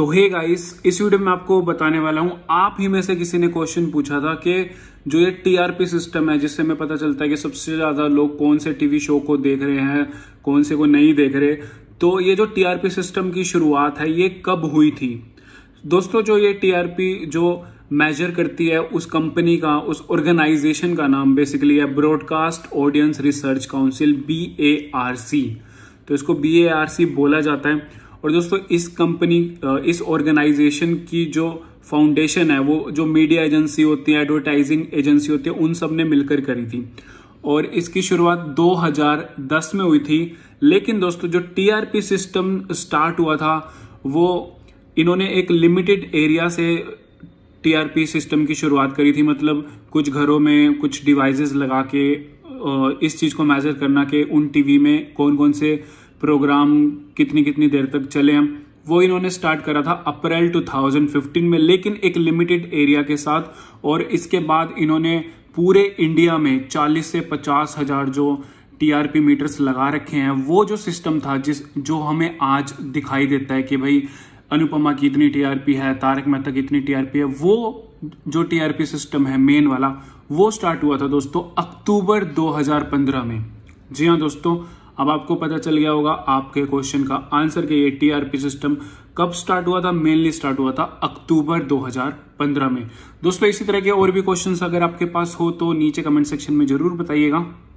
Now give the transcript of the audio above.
तो hey guys इस video में आपको बताने वाला हूं आप ही में से किसी ने क्वेश्चन पूछा था कि जो ये टीआरपी सिस्टम है जिससे हमें पता चलता है कि सबसे ज्यादा लोग कौन से टीवी शो को देख रहे हैं कौन से को नहीं देख रहे तो ये जो टीआरपी सिस्टम की शुरुआत है ये कब हुई थी दोस्तों जो ये टीआरपी जो मेजर करती है उस कंपनी का उस ऑर्गेनाइजेशन का नाम बेसिकली है broadcast audience research council B तो इसको बी बोला जाता है और दोस्तों इस कंपनी इस ऑर्गेनाइजेशन की जो फाउंडेशन है वो जो मीडिया एजेंसी होती है एडवर्टाइजिंग एजेंसी होती है उन सब ने मिलकर करी थी और इसकी शुरुआत 2010 में हुई थी लेकिन दोस्तों जो टीआरपी सिस्टम स्टार्ट हुआ था वो इन्होंने एक लिमिटेड एरिया से टीआरपी सिस्टम की शुरुआत करी थी मतलब कुछ घरों में कुछ डिवाइसेस लगा के इस चीज़ को मेजर करना कि उन टीवी में कौन कौन से प्रोग्राम कितनी कितनी देर तक चले हम वो इन्होंने स्टार्ट करा था अप्रैल 2015 में लेकिन एक लिमिटेड एरिया के साथ और इसके बाद इन्होंने पूरे इंडिया में 40 से पचास हजार जो टीआरपी मीटर्स लगा रखे हैं वो जो सिस्टम था जिस जो हमें आज दिखाई देता है कि भाई अनुपमा की इतनी टीआरपी है तारक मेहता की इतनी टीआरपी है वो जो टीआरपी सिस्टम है मेन वाला वो स्टार्ट हुआ था दोस्तों अक्टूबर 2015 में जी हाँ दोस्तों अब आपको पता चल गया होगा आपके क्वेश्चन का आंसर के ये टीआरपी सिस्टम कब स्टार्ट हुआ था मेनली स्टार्ट हुआ था अक्टूबर 2015 में दोस्तों इसी तरह के और भी क्वेश्चंस अगर आपके पास हो तो नीचे कमेंट सेक्शन में जरूर बताइएगा